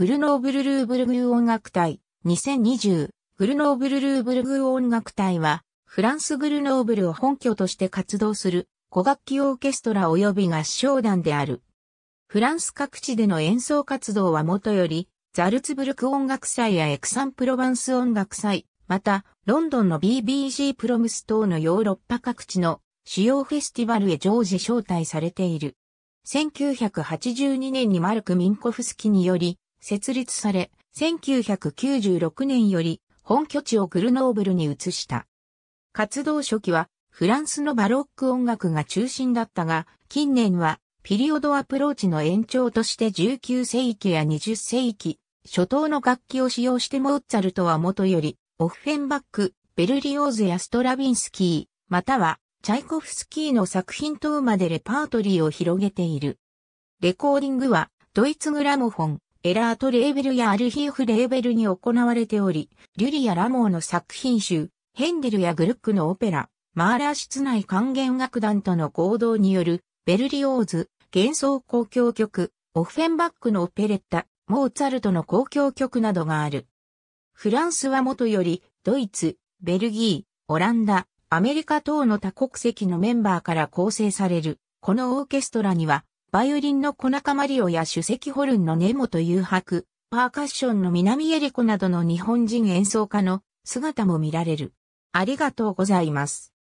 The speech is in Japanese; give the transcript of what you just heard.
グルノーブルルーブルグー音楽隊、2020、グルノーブルルーブルグー音楽隊は、フランスグルノーブルを本拠として活動する、古楽器オーケストラ及び合唱団である。フランス各地での演奏活動はもとより、ザルツブルク音楽祭やエクサンプロバンス音楽祭、また、ロンドンの BBC プロムス等のヨーロッパ各地の主要フェスティバルへ常時招待されている。1982年にマルク・ミンコフスキにより、設立され、1996年より本拠地をグルノーブルに移した。活動初期はフランスのバロック音楽が中心だったが、近年はピリオドアプローチの延長として19世紀や20世紀、初頭の楽器を使用してモーツァルトは元より、オフフェンバック、ベルリオーズやストラビンスキー、またはチャイコフスキーの作品等までレパートリーを広げている。レコーディングはドイツグラモフォン、エラートレーベルやアルヒーフレーベルに行われており、リュリやラモーの作品集、ヘンデルやグルックのオペラ、マーラー室内管弦楽団との合同による、ベルリオーズ、幻想交響曲、オフェンバックのオペレッタ、モーツァルトの交響曲などがある。フランスはもとより、ドイツ、ベルギー、オランダ、アメリカ等の多国籍のメンバーから構成される、このオーケストラには、バイオリンの小中マリオや首席ホルンの根本優白、パーカッションの南エリコなどの日本人演奏家の姿も見られる。ありがとうございます。